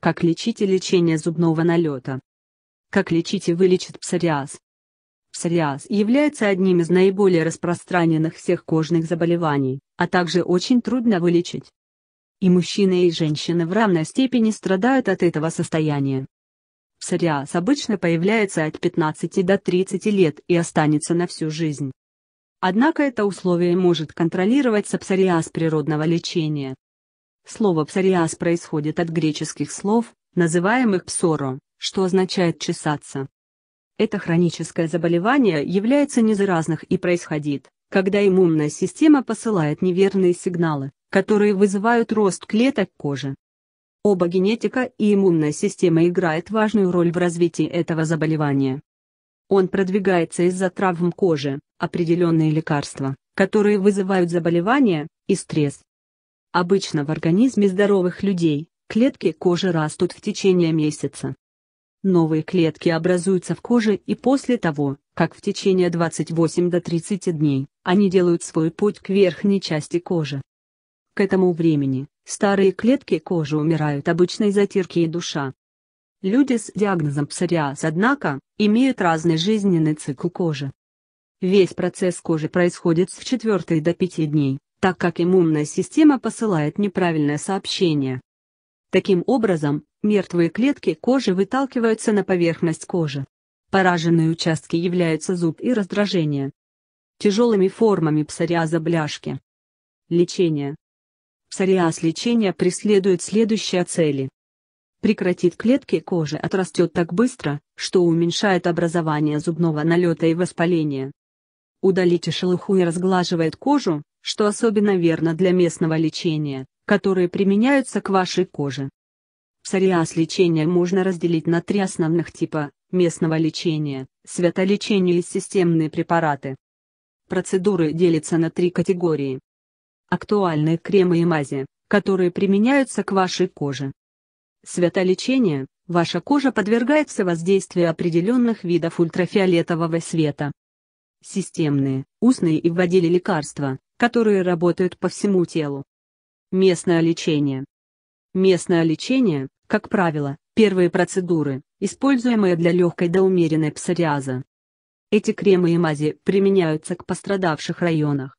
Как лечить и лечение зубного налета? Как лечить и вылечит псориаз? Псориаз является одним из наиболее распространенных всех кожных заболеваний, а также очень трудно вылечить. И мужчины и женщины в равной степени страдают от этого состояния. Псориаз обычно появляется от 15 до 30 лет и останется на всю жизнь. Однако это условие может контролироваться псориаз природного лечения, Слово «псориаз» происходит от греческих слов, называемых «псоро», что означает «чесаться». Это хроническое заболевание является незаразных и происходит, когда иммунная система посылает неверные сигналы, которые вызывают рост клеток кожи. Оба генетика и иммунная система играют важную роль в развитии этого заболевания. Он продвигается из-за травм кожи, определенные лекарства, которые вызывают заболевания, и стресс, Обычно в организме здоровых людей, клетки кожи растут в течение месяца. Новые клетки образуются в коже и после того, как в течение 28 до 30 дней, они делают свой путь к верхней части кожи. К этому времени, старые клетки кожи умирают обычной из и душа. Люди с диагнозом псориаз, однако, имеют разный жизненный цикл кожи. Весь процесс кожи происходит с 4 до 5 дней, так как иммунная система посылает неправильное сообщение. Таким образом, мертвые клетки кожи выталкиваются на поверхность кожи. Пораженные участки являются зуб и раздражение. Тяжелыми формами псориаза бляшки. Лечение. Псориаз лечения преследует следующие цели. Прекратит клетки кожи отрастет так быстро, что уменьшает образование зубного налета и воспаления. Удалите шелуху и разглаживает кожу, что особенно верно для местного лечения, которые применяются к вашей коже. Псориаз лечения можно разделить на три основных типа – местного лечения, святолечение и системные препараты. Процедуры делятся на три категории. Актуальные кремы и мази, которые применяются к вашей коже. Святолечение – ваша кожа подвергается воздействию определенных видов ультрафиолетового света. Системные, устные и вводили лекарства, которые работают по всему телу. Местное лечение. Местное лечение, как правило, первые процедуры, используемые для легкой до умеренной псориаза. Эти кремы и мази применяются к пострадавших районах.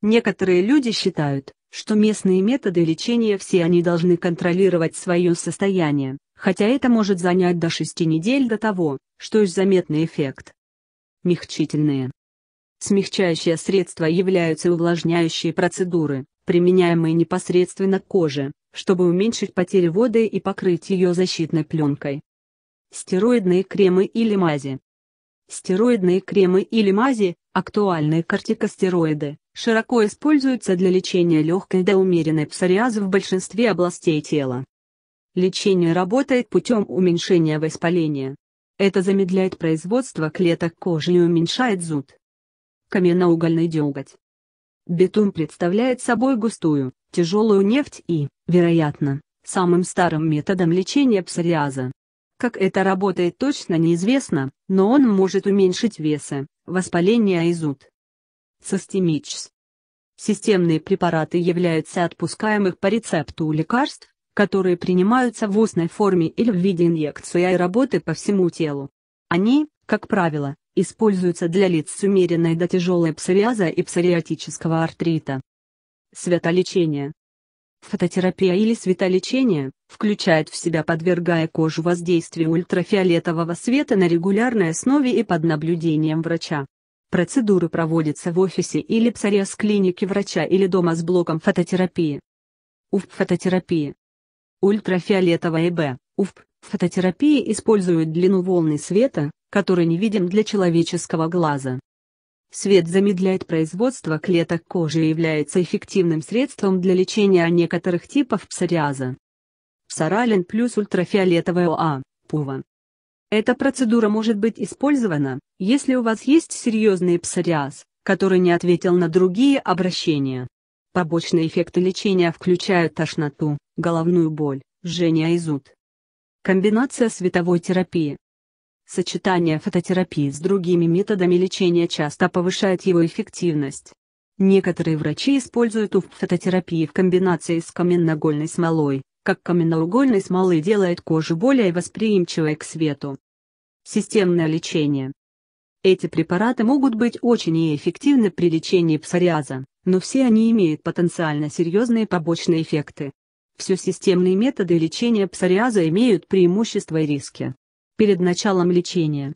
Некоторые люди считают, что местные методы лечения все они должны контролировать свое состояние, хотя это может занять до 6 недель до того, что есть заметный эффект. Мягчительные. Смягчающие средства являются увлажняющие процедуры, применяемые непосредственно к коже, чтобы уменьшить потери воды и покрыть ее защитной пленкой. Стероидные кремы или мази Стероидные кремы или мази, актуальные кортикостероиды, широко используются для лечения легкой до умеренной псориаза в большинстве областей тела. Лечение работает путем уменьшения воспаления. Это замедляет производство клеток кожи и уменьшает зуд на каменноугольный деготь. Битум представляет собой густую, тяжелую нефть и, вероятно, самым старым методом лечения псориаза. Как это работает точно неизвестно, но он может уменьшить весы, воспаление и зуд. Состемичс. Системные препараты являются отпускаемых по рецепту лекарств, которые принимаются в устной форме или в виде инъекции и работы по всему телу. Они, как правило, Используется для лиц с умеренной до тяжелой псориаза и псориатического артрита. Светолечение. Фототерапия или светолечение, включает в себя подвергая кожу воздействию ультрафиолетового света на регулярной основе и под наблюдением врача. Процедуры проводятся в офисе или псориаз-клинике врача или дома с блоком фототерапии. УФП фототерапии. Ультрафиолетовая Б. УФП фототерапии используют длину волны света, который не видим для человеческого глаза. Свет замедляет производство клеток кожи и является эффективным средством для лечения некоторых типов псориаза. Псоралин плюс ультрафиолетовое ОА, ПУВА. Эта процедура может быть использована, если у вас есть серьезный псориаз, который не ответил на другие обращения. Побочные эффекты лечения включают тошноту, головную боль, жжение и зуд. Комбинация световой терапии, Сочетание фототерапии с другими методами лечения часто повышает его эффективность. Некоторые врачи используют УФ фототерапии в комбинации с каменноугольной смолой, как каменноугольной смолы делает кожу более восприимчивой к свету. Системное лечение. Эти препараты могут быть очень эффективны при лечении псориаза, но все они имеют потенциально серьезные побочные эффекты. Все системные методы лечения псориаза имеют преимущества и риски перед началом лечения.